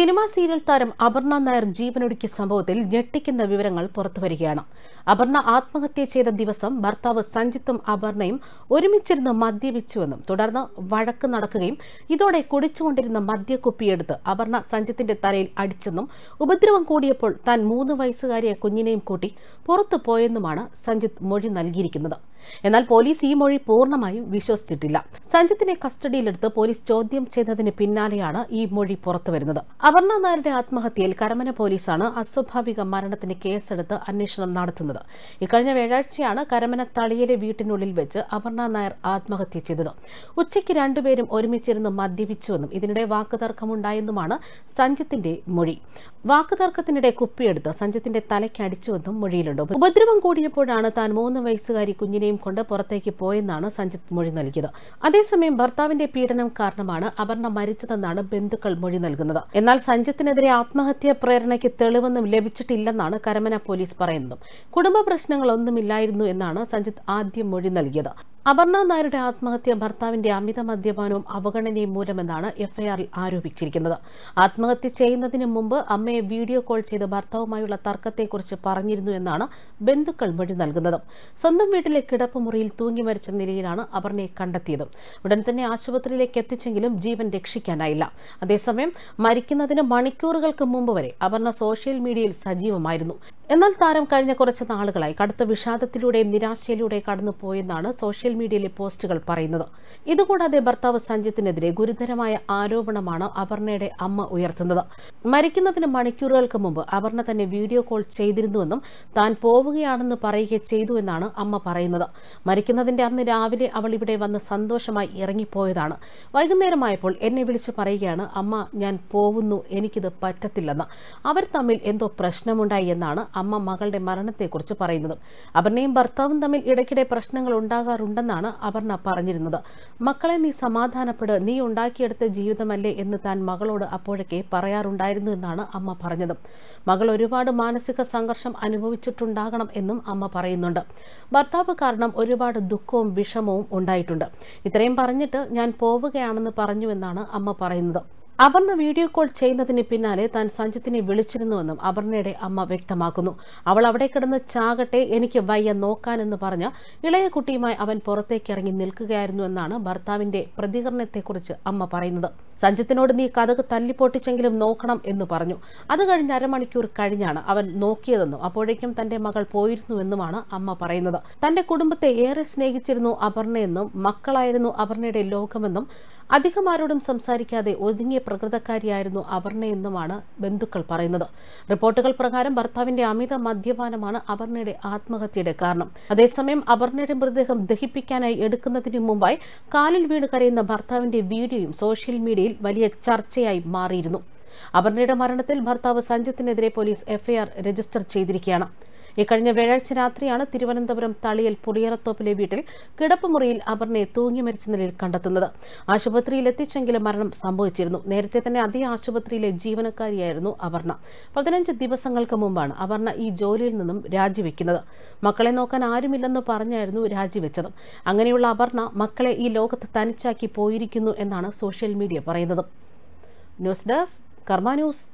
cinema serial താരം അപർണ നായർ ജീവനൊടുക്കിയ സംഭവത്തിൽ ഞെട്ടിക്കുന്ന വിവരങ്ങൾ പുറത്തുവരികയാണ് അപർണ ആത്മഹത്യ ചെയ്ത ദിവസം ഭർത്താവ് സഞ്ജിത്തും അപർണയും ഒരുമിച്ചിരുന്ന് മദ്യപിച്ചുവെന്നും തുടർന്ന് വഴക്ക് നടക്കുകയും ഇതോടെ കുടിച്ചുകൊണ്ടിരുന്ന മദ്യക്കുപ്പിയെടുത്ത് അപർണ സഞ്ജിത്തിന്റെ തലയിൽ അടിച്ചെന്നും ഉപദ്രവം കൂടിയപ്പോൾ താൻ മൂന്ന് വയസ്സുകാരിയ കുഞ്ഞിനെയും കൂട്ടി പുറത്തു പോയെന്നുമാണ് സഞ്ജിത്ത് മൊഴി നൽകിയിരിക്കുന്നത് എന്നാൽ പോലീസ് ഈ മൊഴി പൂർണ്ണമായും വിശ്വസിച്ചിട്ടില്ല സഞ്ജിത്തിനെ കസ്റ്റഡിയിലെടുത്ത് പോലീസ് ചോദ്യം ചെയ്തതിന് പിന്നാലെയാണ് ഈ മൊഴി പുറത്തുവരുന്നത് അപർണ നായരുടെ ആത്മഹത്യയിൽ കരമന പോലീസാണ് അസ്വാഭാവിക മരണത്തിന് കേസെടുത്ത് അന്വേഷണം നടത്തുന്നത് ഇക്കഴിഞ്ഞ വ്യാഴാഴ്ചയാണ് കരമന തളിയിലെ വീട്ടിനുള്ളിൽ വെച്ച് അപർണ നായർ ആത്മഹത്യ ചെയ്തത് ഉച്ചയ്ക്ക് രണ്ടുപേരും ഒരുമിച്ചിരുന്ന് മദ്യപിച്ചുവെന്നും ഇതിനിടെ വാക്കുതർക്കമുണ്ടായെന്നുമാണ് സഞ്ജിത്തിന്റെ മൊഴി വാക്കുതർക്കത്തിനിടെ കുപ്പിയെടുത്ത് സഞ്ജിത്തിന്റെ തലയ്ക്കടിച്ചുവെന്നും മൊഴിയിലുണ്ട് ഉപദ്രവം കൂടിയപ്പോഴാണ് താൻ മൂന്ന് വയസ്സുകാരി കുഞ്ഞിനെയും കൊണ്ട് പുറത്തേക്ക് പോയെന്നാണ് സഞ്ജിത്ത് മൊഴി നൽകിയത് അതേസമയം ഭർത്താവിന്റെ പീഡനം കാരണമാണ് അപർണ മരിച്ചതെന്നാണ് ബന്ധുക്കൾ മൊഴി നൽകുന്നത് എന്നാൽ എന്നാൽ സഞ്ജിത്തിനെതിരെ ആത്മഹത്യാ പ്രേരണയ്ക്ക് തെളിവൊന്നും ലഭിച്ചിട്ടില്ലെന്നാണ് കരമന പോലീസ് പറയുന്നത് കുടുംബ പ്രശ്നങ്ങളൊന്നുമില്ലായിരുന്നു എന്നാണ് സഞ്ജിത്ത് ആദ്യം മൊഴി നൽകിയത് അപർണ നായരുടെ ആത്മഹത്യ ഭർത്താവിന്റെ അമിത മദ്യപാനവും അവഗണനയും മൂലമെന്നാണ് എഫ്ഐആറിൽ ആരോപിച്ചിരിക്കുന്നത് ആത്മഹത്യ ചെയ്യുന്നതിന് മുമ്പ് അമ്മയെ വീഡിയോ കോൾ ചെയ്ത് ഭർത്താവുമായുള്ള തർക്കത്തെക്കുറിച്ച് പറഞ്ഞിരുന്നു എന്നാണ് ബന്ധുക്കൾ മൊഴി നൽകുന്നത് സ്വന്തം വീട്ടിലെ കിടപ്പുമുറിയിൽ തൂങ്ങി മരിച്ച നിലയിലാണ് അപർണയെ കണ്ടെത്തിയത് ഉടൻ തന്നെ ആശുപത്രിയിലേക്ക് എത്തിച്ചെങ്കിലും ജീവൻ രക്ഷിക്കാനായില്ല അതേസമയം മരിക്കുന്നതിന് മണിക്കൂറുകൾക്ക് മുമ്പ് വരെ അപർണ സോഷ്യൽ മീഡിയയിൽ സജീവമായിരുന്നു എന്നാൽ താരം കഴിഞ്ഞ കുറച്ച് നാളുകളായി കടുത്ത വിഷാദത്തിലൂടെയും നിരാശയിലൂടെ കടന്നുപോയെന്നാണ് സോഷ്യൽ മീഡിയയിലെ പോസ്റ്റുകൾ പറയുന്നത് ഇതുകൂടാതെ ഭർത്താവ് സഞ്ജിത്തിനെതിരെ ഗുരുതരമായ ആരോപണമാണ് അപർണയുടെ അമ്മ ഉയർത്തുന്നത് മരിക്കുന്നതിന് മണിക്കൂറുകൾക്ക് മുമ്പ് അപർണ തന്നെ വീഡിയോ കോൾ ചെയ്തിരുന്നുവെന്നും താൻ പോവുകയാണെന്ന് പറയുക ചെയ്തു എന്നാണ് അമ്മ പറയുന്നത് മരിക്കുന്നതിന്റെ അന്ന് രാവിലെ അവൾ ഇവിടെ വന്ന് സന്തോഷമായി ഇറങ്ങിപ്പോയതാണ് വൈകുന്നേരമായപ്പോൾ എന്നെ വിളിച്ച് പറയുകയാണ് അമ്മ ഞാൻ പോവുന്നു എനിക്കിത് പറ്റത്തില്ലെന്ന് അവർ തമ്മിൽ എന്തോ പ്രശ്നമുണ്ടായി എന്നാണ് അമ്മ മകളുടെ മരണത്തെക്കുറിച്ച് പറയുന്നത് അപർണയും ഭർത്താവും തമ്മിൽ ഇടയ്ക്കിടെ പ്രശ്നങ്ങൾ ഉണ്ടാകാറുണ്ടെന്ന് ഉണ്ടെന്നാണ് അപർണ പറഞ്ഞിരുന്നത് മക്കളെ നീ സമാധാനപ്പെട് നീ ഉണ്ടാക്കിയെടുത്ത ജീവിതമല്ലേ എന്ന് താൻ മകളോട് അപ്പോഴൊക്കെ പറയാറുണ്ടായിരുന്നു എന്നാണ് അമ്മ പറഞ്ഞത് മകൾ ഒരുപാട് മാനസിക സംഘർഷം അനുഭവിച്ചിട്ടുണ്ടാകണം എന്നും അമ്മ പറയുന്നുണ്ട് ഭർത്താവ് കാരണം ഒരുപാട് ദുഃഖവും വിഷമവും ഉണ്ടായിട്ടുണ്ട് ഇത്രയും പറഞ്ഞിട്ട് ഞാൻ പോവുകയാണെന്ന് പറഞ്ഞുവെന്നാണ് അമ്മ പറയുന്നത് അപർണ വീഡിയോ കോൾ ചെയ്യുന്നതിന് പിന്നാലെ താൻ സഞ്ജിത്തിനെ വിളിച്ചിരുന്നുവെന്നും അപർണയുടെ അമ്മ വ്യക്തമാക്കുന്നു അവൾ അവിടെ കിടന്ന് ചാകട്ടെ എനിക്ക് വയ്യ നോക്കാനെന്ന് പറഞ്ഞ് ഇളയ കുട്ടിയുമായി അവൻ പുറത്തേക്ക് ഇറങ്ങി നിൽക്കുകയായിരുന്നു എന്നാണ് ഭർത്താവിന്റെ പ്രതികരണത്തെക്കുറിച്ച് അമ്മ പറയുന്നത് സഞ്ജിത്തിനോട് നീ കഥക് തല്ലിപ്പൊട്ടിച്ചെങ്കിലും നോക്കണം എന്ന് പറഞ്ഞു അത് കഴിഞ്ഞ് അരമണിക്കൂർ കഴിഞ്ഞാണ് അവൻ നോക്കിയതെന്നും അപ്പോഴേക്കും തന്റെ മകൾ പോയിരുന്നുവെന്നുമാണ് അമ്മ പറയുന്നത് തന്റെ കുടുംബത്തെ ഏറെ സ്നേഹിച്ചിരുന്നു അപർണയെന്നും മക്കളായിരുന്നു അപർണയുടെ ലോകമെന്നും അധികമാരോടും സംസാരിക്കാതെ ഒതുങ്ങിയ പ്രകൃതക്കാരിയായിരുന്നു അപർണയെന്നുമാണ് ബന്ധുക്കൾ പറയുന്നത് റിപ്പോർട്ടുകൾ പ്രകാരം ഭർത്താവിന്റെ അമിത മദ്യപാനമാണ് അപർണയുടെ ആത്മഹത്യയുടെ കാരണം അതേസമയം അപർണയുടെ മൃതദേഹം ദഹിപ്പിക്കാനായി എടുക്കുന്നതിനു മുമ്പായി കാലിൽ വീണ് കരയുന്ന ഭർത്താവിന്റെ വീഡിയോയും സോഷ്യൽ മീഡിയയിൽ വലിയ ചർച്ചയായി മാറിയിരുന്നു അപർണയുടെ മരണത്തിൽ ഭർത്താവ് സഞ്ജിത്തിനെതിരെ പോലീസ് എഫ്ഐആർ രജിസ്റ്റർ ചെയ്തിരിക്കുകയാണ് ഇക്കഴിഞ്ഞ വ്യാഴാഴ്ച രാത്രിയാണ് തിരുവനന്തപുരം തളിയൽ പുളിയറത്തോപ്പിലെ വീട്ടിൽ കിടപ്പുമുറിയിൽ അപർണയെ തൂങ്ങി മരിച്ച നിലയിൽ കണ്ടെത്തുന്നത് എത്തിച്ചെങ്കിലും മരണം സംഭവിച്ചിരുന്നു നേരത്തെ തന്നെ അതേ ആശുപത്രിയിലെ ജീവനക്കാരിയായിരുന്നു അപർണ പതിനഞ്ച് ദിവസങ്ങൾക്ക് മുമ്പാണ് അപർണ ഈ ജോലിയിൽ നിന്നും രാജിവെക്കുന്നത് മക്കളെ നോക്കാൻ ആരുമില്ലെന്ന് പറഞ്ഞായിരുന്നു രാജിവെച്ചത് അങ്ങനെയുള്ള അപർണ മക്കളെ ഈ ലോകത്ത് തനിച്ചാക്കി പോയിരിക്കുന്നു എന്നാണ് സോഷ്യൽ മീഡിയ പറയുന്നത് ന്യൂസ് ഡെസ്ക് കർമ്മ ന്യൂസ്